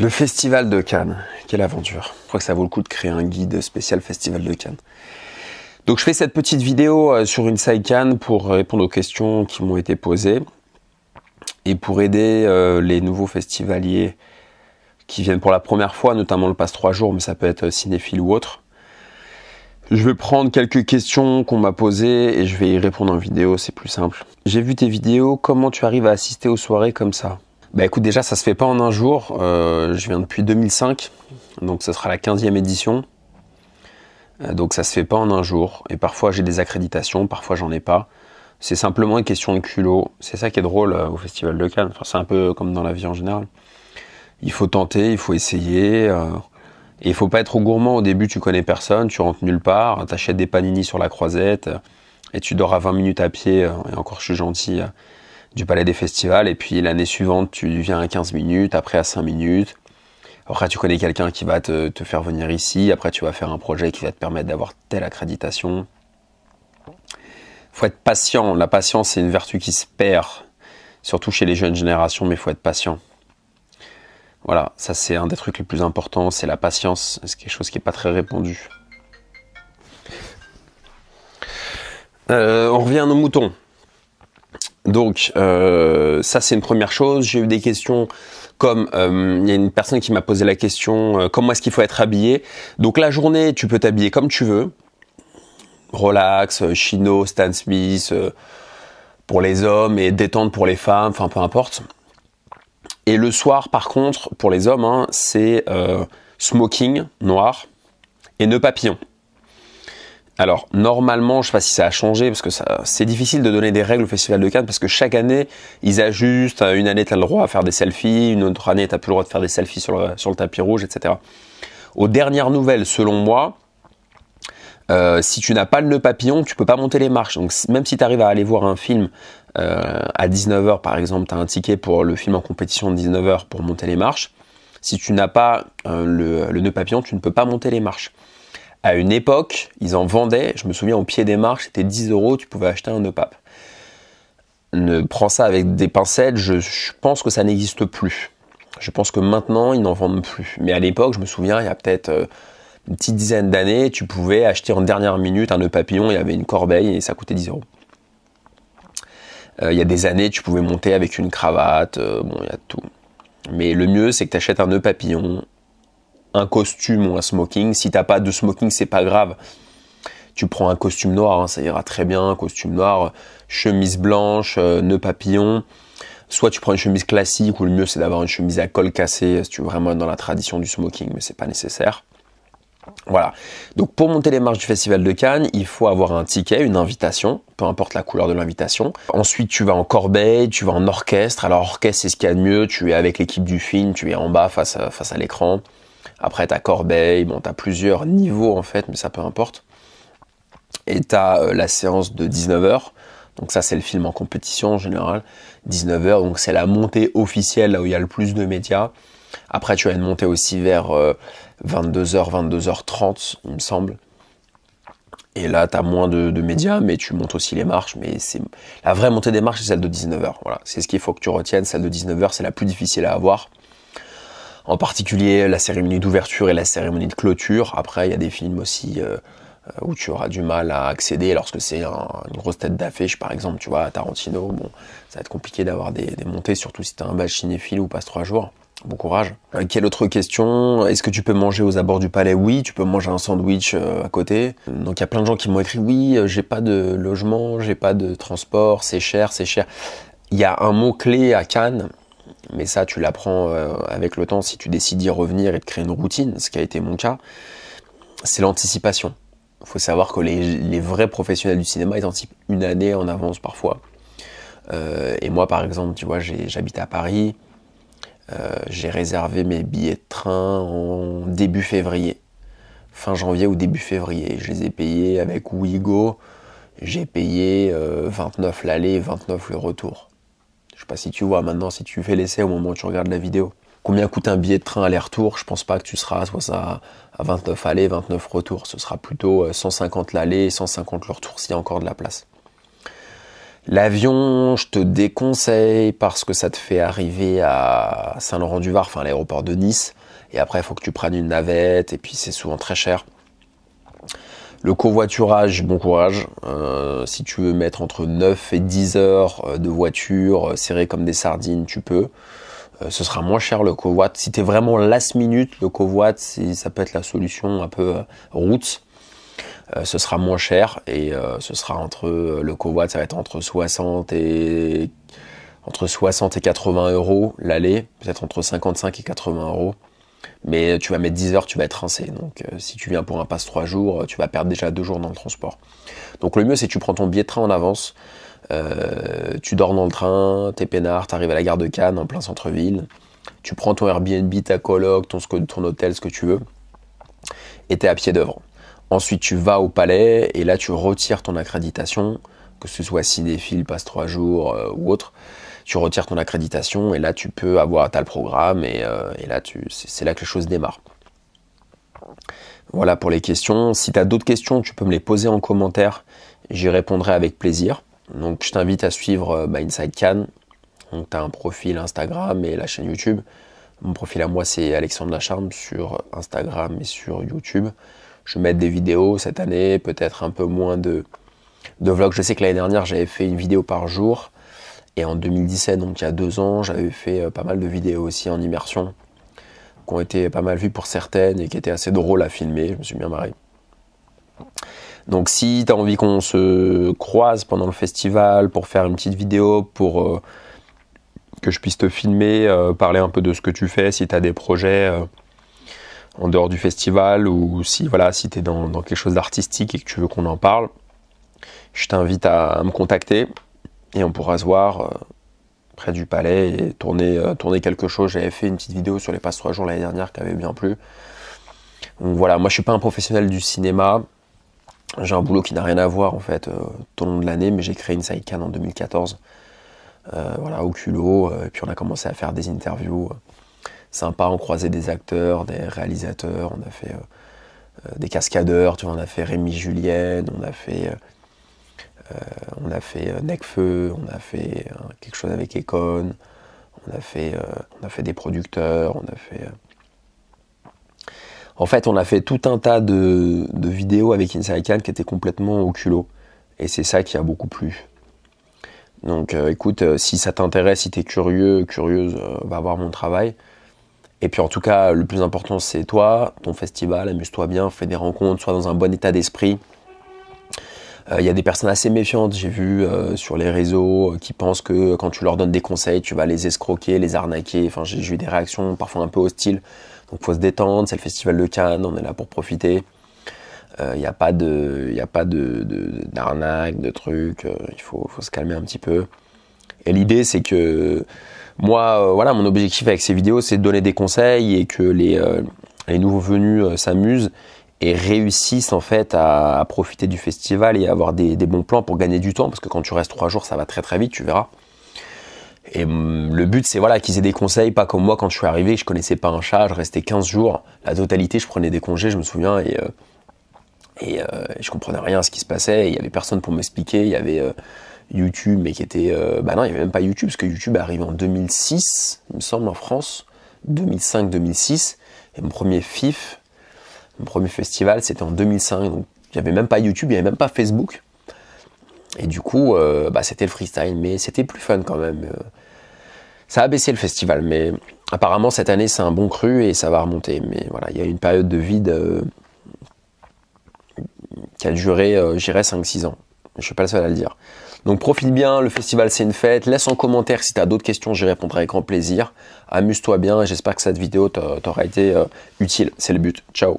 Le festival de Cannes, quelle aventure. Je crois que ça vaut le coup de créer un guide spécial festival de Cannes. Donc je fais cette petite vidéo euh, sur une Cannes pour répondre aux questions qui m'ont été posées et pour aider euh, les nouveaux festivaliers qui viennent pour la première fois, notamment le passe trois jours, mais ça peut être euh, cinéphile ou autre. Je vais prendre quelques questions qu'on m'a posées et je vais y répondre en vidéo, c'est plus simple. J'ai vu tes vidéos, comment tu arrives à assister aux soirées comme ça bah écoute, déjà, ça se fait pas en un jour. Euh, je viens depuis 2005, donc ça sera la 15e édition. Euh, donc ça se fait pas en un jour. Et parfois j'ai des accréditations, parfois j'en ai pas. C'est simplement une question de culot. C'est ça qui est drôle euh, au Festival de Cannes. c'est un peu comme dans la vie en général. Il faut tenter, il faut essayer. et il faut pas être au gourmand. Au début, tu connais personne, tu rentres nulle part, t'achètes des panini sur la croisette, et tu dors à 20 minutes à pied. et encore, je suis gentil du Palais des Festivals, et puis l'année suivante, tu viens à 15 minutes, après à 5 minutes. Après, tu connais quelqu'un qui va te, faire venir ici, après, tu vas faire un projet qui va te permettre d'avoir telle accréditation. faut être patient. La patience, c'est une vertu qui se perd, surtout chez les jeunes générations, mais faut être patient. Voilà, ça c'est un des trucs les plus importants, c'est la patience, c'est quelque chose qui n'est pas très répandu. Euh, on revient à nos moutons. Donc euh, ça c'est une première chose. J'ai eu des questions comme euh, il y a une personne qui m'a posé la question euh, comment est-ce qu'il faut être habillé. Donc la journée tu peux t'habiller comme tu veux, relax, chino, Stan Smith pour les hommes et détente pour les femmes, enfin peu importe. Et le soir par contre pour les hommes hein, c'est smoking noir et nœud papillon. Alors normalement, je ne sais pas si ça a changé parce que c'est difficile de donner des règles au Festival de Cannes parce que chaque année ils ajustent. Hein, une année tu as le droit à faire des selfies, une autre année tu n'as plus le droit de faire des selfies sur le, tapis rouge, etc. Aux dernières nouvelles, selon moi, euh, si tu n'as pas le nœud papillon, tu ne peux pas monter les marches. Donc même si tu arrives à aller voir un film euh, à 19h par exemple, tu as un ticket pour le film en compétition de 19h pour monter les marches. Si tu n'as pas euh, le, le nœud papillon, tu ne peux pas monter les marches. À une époque, ils en vendaient, je me souviens, au pied des marches, c'était 10 euros, tu pouvais acheter un nœud pape. Ne prends ça avec des pincettes, je, pense que ça n'existe plus. Je pense que maintenant, ils n'en vendent plus. Mais à l'époque, je me souviens, il y a peut-être euh, une petite dizaine d'années, tu pouvais acheter en dernière minute un nœud papillon, il y avait une corbeille et ça coûtait 10 euros. Euh, il y a des années, tu pouvais monter avec une cravate, euh, bon, il y a tout. Mais le mieux, c'est que tu achètes un nœud papillon un costume ou un smoking. Si t'as pas de smoking, c'est pas grave. Tu prends un costume noir, hein, ça ira très bien. costume noir, chemise blanche, euh, nœud papillon. Soit tu prends une chemise classique, ou le mieux c'est d'avoir une chemise à col cassé, si tu veux vraiment être dans la tradition du smoking, mais c'est pas nécessaire. Voilà. Donc pour monter les marches du Festival de Cannes, il faut avoir un ticket, une invitation, peu importe la couleur de l'invitation. Ensuite, tu vas en corbeille, tu vas en orchestre. Alors orchestre, c'est ce qu'il y a de mieux. Tu es avec l'équipe du film, tu es en bas face à l'écran. Après, tu as Corbeil, bon, tu as plusieurs niveaux en fait, mais ça peu importe. Et tu as euh, la séance de 19h. Donc ça, c'est le film en compétition en général. 19h, donc c'est la montée officielle, là où il y a le plus de médias. Après, tu as une montée aussi vers 22h, euh, 22h30, il me semble. Et là, tu as moins de, médias, mais tu montes aussi les marches. Mais c'est la vraie montée des marches, c'est celle de 19h. Voilà, c'est ce qu'il faut que tu retiennes. Celle de 19h, c'est la plus difficile à avoir en particulier la cérémonie d'ouverture et la cérémonie de clôture. Après, il y a des films aussi euh, euh, où tu auras du mal à accéder lorsque c'est une grosse tête d'affiche, par exemple, tu vois, à Tarantino. Bon, ça va être compliqué d'avoir des, montées, surtout si tu as un badge cinéphile ou passe trois jours. Bon courage. Euh, quelle autre question Est-ce que tu peux manger aux abords du palais Oui, tu peux manger un sandwich à côté. Donc il y a plein de gens qui m'ont écrit oui, j'ai pas de logement, j'ai pas de transport, c'est cher, c'est cher. Il y a un mot clé à Cannes mais ça tu l'apprends euh, avec le temps si tu décides d'y revenir et de créer une routine, ce qui a été mon cas, c'est l'anticipation. Il faut savoir que les, vrais professionnels du cinéma, ils anticipent une année en avance parfois. Euh, et moi par exemple, tu vois, j'habite à Paris, euh, j'ai réservé mes billets de train en début février, fin janvier ou début février. Je les ai payés avec Ouigo, j'ai payé 29 l'aller et 29 le retour. Je sais pas si tu vois maintenant, si tu fais l'essai au moment où tu regardes la vidéo. Combien coûte un billet de train aller-retour Je pense pas que tu seras à 29 aller, 29 retours. Ce sera plutôt 150 euh, l'aller, 150 le retour s'il y a encore de la place. L'avion, je te déconseille parce que ça te fait arriver à Saint-Laurent-du-Var, enfin l'aéroport de Nice. Et après, il faut que tu prennes une navette et puis c'est souvent très cher. Le covoiturage, bon courage. Euh, si tu veux mettre entre 9 et 10 heures euh, de voiture euh, serrées comme des sardines, tu peux. ce sera moins cher le covoit. Si tu es vraiment last minute, le covoit, ça peut être la solution un peu route. ce sera moins cher et ce sera entre le covoit, ça va être entre 60 et entre 60 et 80 euros l'aller, peut-être entre 55 et 80 euros. Mais tu vas mettre 10 heures, tu vas être rincé. Donc euh, si tu viens pour un passe 3 jours, euh, tu vas perdre déjà 2 jours dans le transport. Donc le mieux c'est que tu prends ton billet de train en avance, euh, tu dors dans le train, t'es peinard, t'arrives à la gare de Cannes en plein centre-ville, tu prends ton Airbnb, ta coloc, ton, ton hôtel, ce que tu veux, et t'es à pied d'œuvre. Ensuite tu vas au palais et là tu retires ton accréditation, que ce soit Cinéphile, passe 3 jours ou autre tu retires ton accréditation et là tu peux avoir as le programme et, euh, là tu c'est là que les choses démarrent. Voilà pour les questions. Si tu as d'autres questions, tu peux me les poser en commentaire. J'y répondrai avec plaisir. Donc je t'invite à suivre euh, bah, Can. tu as un profil Instagram et la chaîne YouTube. Mon profil à moi c'est Alexandre Lacharme sur Instagram et sur YouTube. Je mets des vidéos cette année, peut-être un peu moins de, de vlogs. Je sais que l'année dernière j'avais fait une vidéo par jour. Et en 2017, donc il y a deux ans, j'avais fait euh, pas mal de vidéos aussi en immersion, qui ont été pas mal vues pour certaines et qui étaient assez drôles à filmer. Je me suis bien marré. Donc si tu as envie qu'on se croise pendant le festival pour faire une petite vidéo, pour euh, que je puisse te filmer, euh, parler un peu de ce que tu fais, si tu as des projets en dehors du festival ou si voilà, si tu es dans, quelque chose d'artistique et que tu veux qu'on en parle, je t'invite à me contacter et on pourra se voir euh, près du palais et tourner, euh, tourner quelque chose. J'avais fait une petite vidéo sur les passes trois jours l'année dernière qui avait bien plu. Donc voilà, moi je suis pas un professionnel du cinéma. J'ai un boulot qui n'a rien à voir en fait euh, tout au long de l'année, mais j'ai créé une Saïkan en 2014. voilà, au culot, et puis on a commencé à faire des interviews sympas, on croisait des acteurs, des réalisateurs, on a fait des cascadeurs, tu vois, on a fait Rémi Julienne, on a fait euh, on a fait euh, Necfeu, on a fait euh, quelque chose avec Econ, on a fait, des producteurs, on a fait... En fait, on a fait tout un tas de, vidéos avec Inside qui étaient complètement au culot. Et c'est ça qui a beaucoup plu. Donc écoute, si ça t'intéresse, si t'es curieux, curieuse, va voir mon travail. Et puis en tout cas, le plus important, c'est toi, ton festival, amuse-toi bien, fais des rencontres, sois dans un bon état d'esprit. Euh, il y a des personnes assez méfiantes, j'ai vu euh, sur les réseaux, euh, qui pensent que quand tu leur donnes des conseils, tu vas les escroquer, les arnaquer. Enfin, j'ai eu des réactions parfois un peu hostiles. Donc faut se détendre, c'est le festival de Cannes, on est là pour profiter. Il n'y a pas de, y a pas de, d'arnaque, de, trucs. il faut, faut, se calmer un petit peu. Et l'idée, c'est que moi, voilà, mon objectif avec ces vidéos, c'est de donner des conseils et que les, les nouveaux venus s'amusent et réussissent en fait à, profiter du festival et à avoir des, bons plans pour gagner du temps parce que quand tu restes trois jours ça va très très vite tu verras et hum, le but c'est voilà qu'ils aient des conseils pas comme moi quand je suis arrivé je connaissais pas un chat je restais 15 jours la totalité je prenais des congés je me souviens et euh, euh, et je comprenais rien à ce qui se passait il y avait personne pour m'expliquer il y avait euh, YouTube mais qui était bah non il y avait même pas YouTube parce que YouTube est arrivé en 2006 il me semble en France 2005 2006 et mon premier fif mon premier festival, c'était en 2005, donc avait même pas YouTube, il n'y avait même pas Facebook. Et du coup, euh, bah, c'était le freestyle, mais c'était plus fun quand même. Euh. Ça a baissé le festival, mais apparemment cette année c'est un bon cru et ça va remonter. Mais voilà, il y a une période de vide euh, qui a duré, j'irais, 5-6 ans. Je ne suis pas le seul à le dire. Donc profite bien, le festival c'est une fête. Laisse en commentaire si tu as d'autres questions, j'y répondrai avec grand plaisir. Amuse-toi bien j'espère que cette vidéo t'aura été utile. C'est le but. Ciao